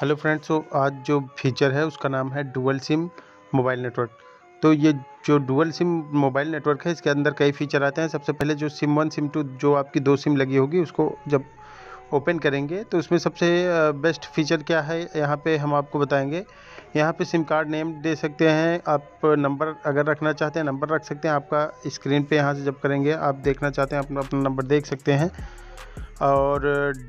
hello friends तो आज जो फीचर है उसका नाम है डुअल सिम मोबाइल नेटवर्क तो ये जो डुअल सिम मोबाइल नेटवर्क है इसके अंदर कई फीचर आते हैं सबसे पहले जो सिम वन सिम टू जो आपकी दो सिम लगी होगी उसको जब ओपन करेंगे तो उसमें सबसे बेस्ट फीचर क्या है यहाँ पे हम आपको बताएंगे यहाँ पे सिम कार्ड नेम दे सकते हैं आप नंबर अगर रखना चाहते हैं नंबर रख सकते हैं आपका स्क्रीन पर यहाँ से जब करेंगे आप देखना चाहते हैं अपना अपना नंबर देख सकते हैं और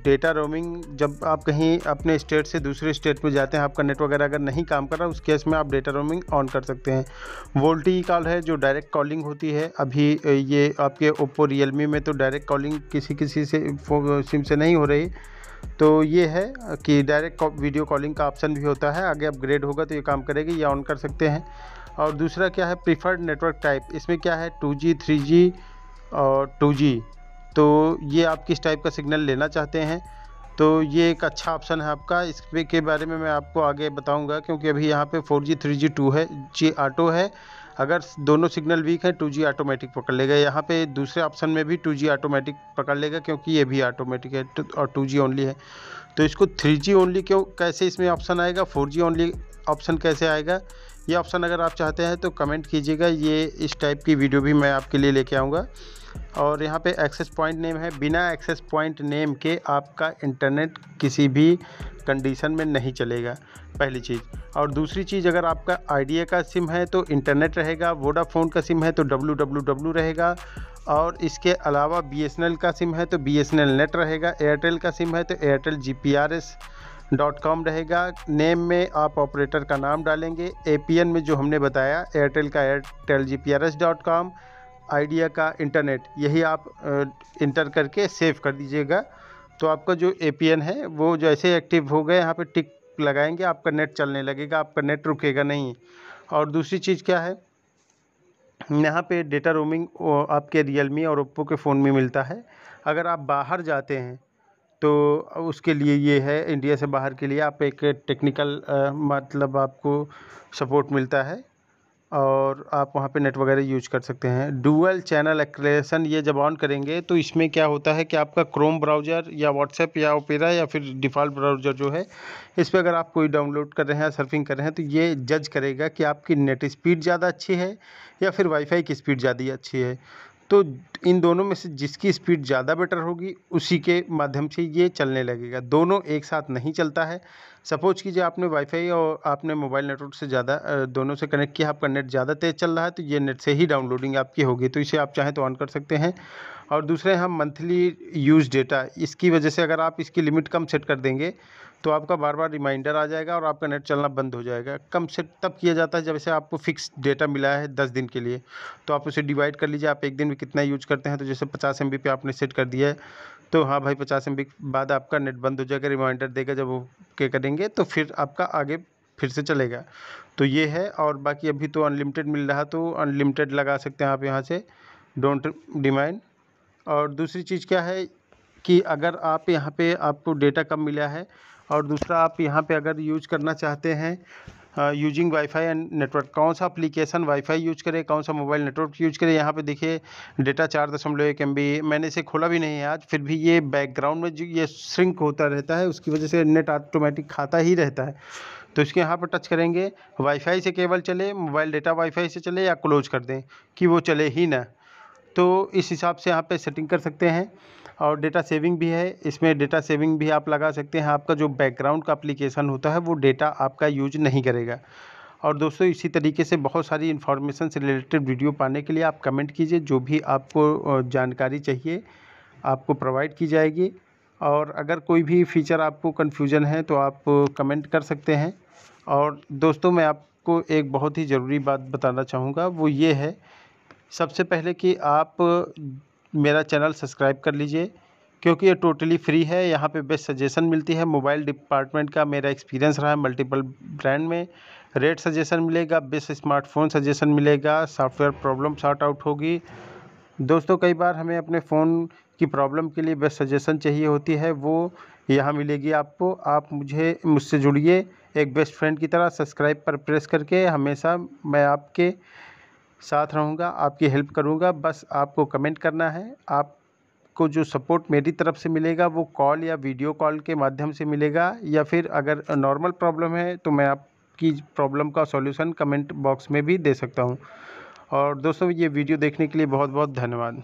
डेटा रोमिंग जब आप कहीं अपने स्टेट से दूसरे स्टेट में जाते हैं आपका नेट वगैरह अगर नहीं काम कर रहा उस केस में आप डेटा रोमिंग ऑन कर सकते हैं वोल्टी कॉल है जो डायरेक्ट कॉलिंग होती है अभी ये आपके ओप्पो रियलमी में तो डायरेक्ट कॉलिंग किसी किसी से सिम से नहीं हो रही तो ये है कि डायरेक्ट वीडियो कॉलिंग का ऑप्शन भी होता है आगे अपग्रेड होगा तो ये काम करेगी ये ऑन कर सकते हैं और दूसरा क्या है प्रीफर्ड नेटवर्क टाइप इसमें क्या है टू जी थ्री जी और टू जी तो ये आप किस टाइप का सिग्नल लेना चाहते हैं तो ये एक अच्छा ऑप्शन है आपका इस के बारे में मैं आपको आगे बताऊंगा क्योंकि अभी यहाँ पे 4G 3G 2 है जी ऑटो है अगर दोनों सिग्नल वीक है 2G ऑटोमेटिक पकड़ लेगा यहाँ पे दूसरे ऑप्शन में भी 2G ऑटोमेटिक पकड़ लेगा क्योंकि ये भी ऑटोमेटिक है तो, और 2G ओनली है तो इसको 3G ओनली क्यों कैसे इसमें ऑप्शन आएगा फोर ओनली ऑप्शन कैसे आएगा ये ऑप्शन अगर आप चाहते हैं तो कमेंट कीजिएगा ये इस टाइप की वीडियो भी मैं आपके लिए लेके आऊँगा और यहाँ पे एक्सेस पॉइंट नेम है बिना एक्सेस पॉइंट नेम के आपका इंटरनेट किसी भी कंडीशन में नहीं चलेगा पहली चीज़ और दूसरी चीज़ अगर आपका आइडिया का सिम है तो इंटरनेट रहेगा वोडाफोन का सिम है तो डब्लू डब्लू रहेगा और इसके अलावा बी का सिम है तो बी नेट रहेगा एयरटेल का सिम है तो एयरटेल जी डॉट कॉम रहेगा नेम में आप ऑपरेटर का नाम डालेंगे ए में जो हमने बताया एयरटेल का Airtel G P R S dot com Idea का इंटरनेट यही आप इंटर करके सेव कर दीजिएगा तो आपका जो ए है वो जैसे एक्टिव हो गए यहाँ पर टिक लगाएंगे आपका नेट चलने लगेगा आपका नेट रुकेगा नहीं और दूसरी चीज़ क्या है यहाँ पे डेटा रोमिंग आपके रियलमी और ओप्पो के फ़ोन में मिलता है अगर आप बाहर जाते हैं तो उसके लिए ये है इंडिया से बाहर के लिए आप एक टेक्निकल मतलब आपको सपोर्ट मिलता है और आप वहाँ पे नेट वगैरह यूज कर सकते हैं डुअल चैनल एक्रेशन ये जब ऑन करेंगे तो इसमें क्या होता है कि आपका क्रोम ब्राउज़र या व्हाट्सएप या ओपेरा या फिर डिफ़ॉल्ट ब्राउज़र जो है इस पर अगर आप कोई डाउनलोड कर रहे हैं सर्फिंग कर रहे हैं तो ये जज करेगा कि आपकी नेट स्पीड ज़्यादा अच्छी है या फिर वाईफाई की स्पीड ज़्यादा अच्छी है तो इन दोनों में से जिसकी स्पीड ज़्यादा बेटर होगी उसी के माध्यम से ये चलने लगेगा दोनों एक साथ नहीं चलता है सपोज़ कीजिए आपने वाईफाई और आपने मोबाइल नेटवर्क से ज़्यादा दोनों से कनेक्ट किया आपका नेट ज़्यादा तेज़ चल रहा है तो ये नेट से ही डाउनलोडिंग आपकी होगी तो इसे आप चाहें तो ऑन कर सकते हैं और दूसरे हम मंथली यूज डेटा इसकी वजह से अगर आप इसकी लिमिट कम सेट कर देंगे तो आपका बार बार रिमाइंडर आ जाएगा और आपका नेट चलना बंद हो जाएगा कम से तब किया जाता है जब से आपको फिक्स डेटा मिला है दस दिन के लिए तो आप उसे डिवाइड कर लीजिए आप एक दिन में कितना यूज करते हैं तो जैसे पचास एम पे आपने सेट कर दिया है तो हाँ भाई पचास एम बाद आपका नेट बंद हो जाएगा रिमाइंडर देगा जब वो के करेंगे तो फिर आपका आगे फिर से चलेगा तो ये है और बाकी अभी तो अनलिमिटेड मिल रहा तो अनलिमिटेड लगा सकते हैं आप यहाँ से डोंट डिमांड और दूसरी चीज़ क्या है कि अगर आप यहाँ पे आपको डेटा कम मिला है और दूसरा आप यहाँ पे अगर यूज करना चाहते हैं यूजिंग वाईफाई एंड नेटवर्क कौन सा अप्लीकेशन वाईफाई यूज करें कौन सा मोबाइल नेटवर्क यूज करें यहाँ पे देखिए डेटा चार दशमलव एक एम मैंने इसे खोला भी नहीं है आज फिर भी ये बैकग्राउंड में जो ये श्रिंक होता रहता है उसकी वजह से नेट ऑटोमेटिक खाता ही रहता है तो इसके यहाँ पर टच करेंगे वाईफाई से केवल चले मोबाइल डेटा वाईफाई से चले या क्लोज कर दें कि वो चले ही ना तो इस हिसाब से यहाँ पे सेटिंग कर सकते हैं और डेटा सेविंग भी है इसमें डेटा सेविंग भी आप लगा सकते हैं आपका जो बैकग्राउंड का अप्लीकेशन होता है वो डेटा आपका यूज नहीं करेगा और दोस्तों इसी तरीके से बहुत सारी इन्फॉर्मेशन से रिलेटेड वीडियो पाने के लिए आप कमेंट कीजिए जो भी आपको जानकारी चाहिए आपको प्रोवाइड की जाएगी और अगर कोई भी फीचर आपको कन्फ्यूजन है तो आप कमेंट कर सकते हैं और दोस्तों मैं आपको एक बहुत ही ज़रूरी बात बताना चाहूँगा वो ये है सबसे पहले कि आप मेरा चैनल सब्सक्राइब कर लीजिए क्योंकि ये टोटली फ्री है यहाँ पे बेस्ट सजेशन मिलती है मोबाइल डिपार्टमेंट का मेरा एक्सपीरियंस रहा है मल्टीपल ब्रांड में रेट सजेशन मिलेगा बेस्ट स्मार्टफोन सजेशन मिलेगा सॉफ्टवेयर प्रॉब्लम शॉर्ट आउट होगी दोस्तों कई बार हमें अपने फ़ोन की प्रॉब्लम के लिए बेस्ट सजेशन चाहिए होती है वो यहाँ मिलेगी आपको आप मुझे मुझसे जुड़िए एक बेस्ट फ्रेंड की तरह सब्सक्राइब पर प्रेस करके हमेशा मैं आपके साथ रहूँगा आपकी हेल्प करूँगा बस आपको कमेंट करना है आपको जो सपोर्ट मेरी तरफ से मिलेगा वो कॉल या वीडियो कॉल के माध्यम से मिलेगा या फिर अगर नॉर्मल प्रॉब्लम है तो मैं आपकी प्रॉब्लम का सॉल्यूशन कमेंट बॉक्स में भी दे सकता हूँ और दोस्तों ये वीडियो देखने के लिए बहुत बहुत धन्यवाद